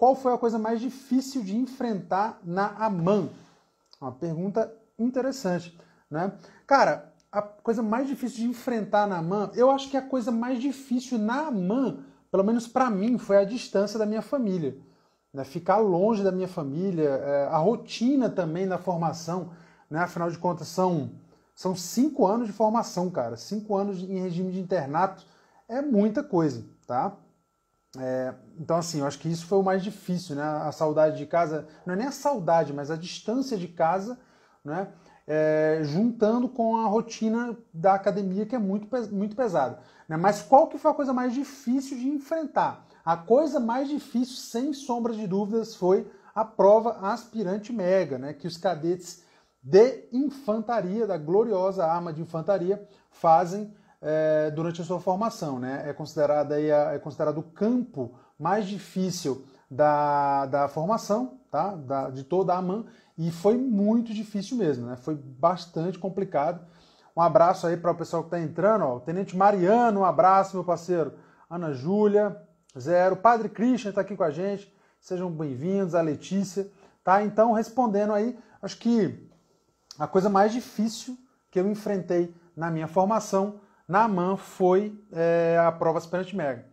Qual foi a coisa mais difícil de enfrentar na AMAN? Uma pergunta interessante, né? Cara, a coisa mais difícil de enfrentar na AMAN, eu acho que a coisa mais difícil na AMAN, pelo menos para mim, foi a distância da minha família. Né? Ficar longe da minha família, é, a rotina também da formação, né? Afinal de contas, são, são cinco anos de formação, cara. Cinco anos em regime de internato é muita coisa, tá? É, então, assim, eu acho que isso foi o mais difícil, né? A saudade de casa, não é nem a saudade, mas a distância de casa, né? É, juntando com a rotina da academia, que é muito, muito pesada. Né? Mas qual que foi a coisa mais difícil de enfrentar? A coisa mais difícil, sem sombra de dúvidas, foi a prova aspirante mega, né? Que os cadetes de infantaria, da gloriosa arma de infantaria, fazem é, durante a sua formação. Né? É, considerada aí a, é considerado o campo mais difícil da, da formação tá? Da, de toda a aman e foi muito difícil mesmo, né? foi bastante complicado. Um abraço aí para o pessoal que está entrando, ó. Tenente Mariano, um abraço, meu parceiro. Ana Júlia, zero. Padre Christian está aqui com a gente, sejam bem-vindos. A Letícia, tá? Então, respondendo aí, acho que a coisa mais difícil que eu enfrentei na minha formação Naaman foi é, a prova pênalti mega.